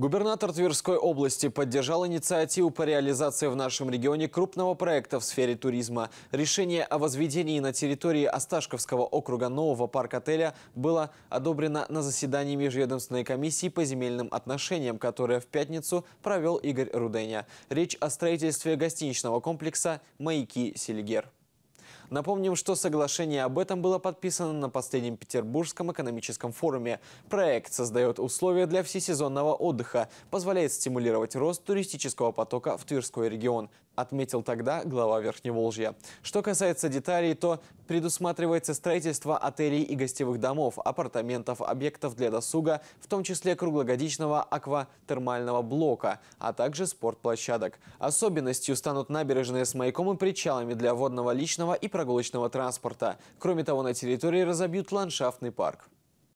Губернатор Тверской области поддержал инициативу по реализации в нашем регионе крупного проекта в сфере туризма. Решение о возведении на территории Осташковского округа нового парк-отеля было одобрено на заседании Межведомственной комиссии по земельным отношениям, которое в пятницу провел Игорь Руденя. Речь о строительстве гостиничного комплекса «Маяки Селигер». Напомним, что соглашение об этом было подписано на последнем Петербургском экономическом форуме. Проект создает условия для всесезонного отдыха, позволяет стимулировать рост туристического потока в Тверской регион отметил тогда глава Верхневолжья. Что касается деталей, то предусматривается строительство отелей и гостевых домов, апартаментов, объектов для досуга, в том числе круглогодичного акватермального блока, а также спортплощадок. Особенностью станут набережные с маяком и причалами для водного личного и прогулочного транспорта. Кроме того, на территории разобьют ландшафтный парк.